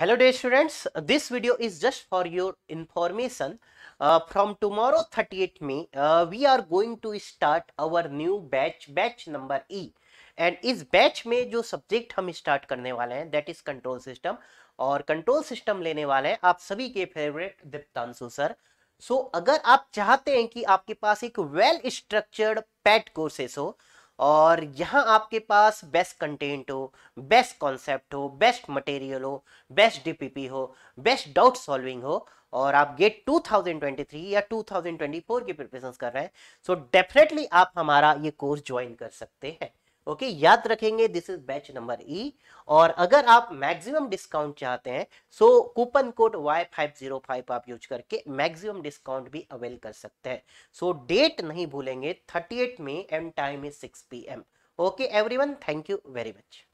hello dear students this video is just for your information from tomorrow 38 eight May we are going to start our new batch batch number E and इस batch में जो subject हम start करने वाले हैं that is control system और control system लेने वाले हैं आप सभी के favourite Deeptanshu sir so so, अगर आप चाहते हैं कि आपके पास एक वेल स्ट्रक्चर्ड पैट कोर्सेस हो और यहाँ आपके पास बेस्ट कंटेंट हो बेस्ट कॉन्सेप्ट हो बेस्ट मटेरियल हो बेस्ट डीपीपी हो बेस्ट डाउट सॉल्विंग हो और आप गेट 2023 या 2024 की प्रिपरेशन कर रहे हैं सो so डेफिनेटली आप हमारा ये कोर्स ज्वाइन कर सकते हैं ओके याद रखेंगे this is batch number E और अगर आप मैक्सिमम डिस्काउंट चाहते हैं so coupon code Y five zero five आप यूज करके मैक्सिमम डिस्काउंट भी अवेल कर सकते हैं सो डेट नहीं भूलेंगे थर्टी एट में एम time is six P M okay everyone thank you very much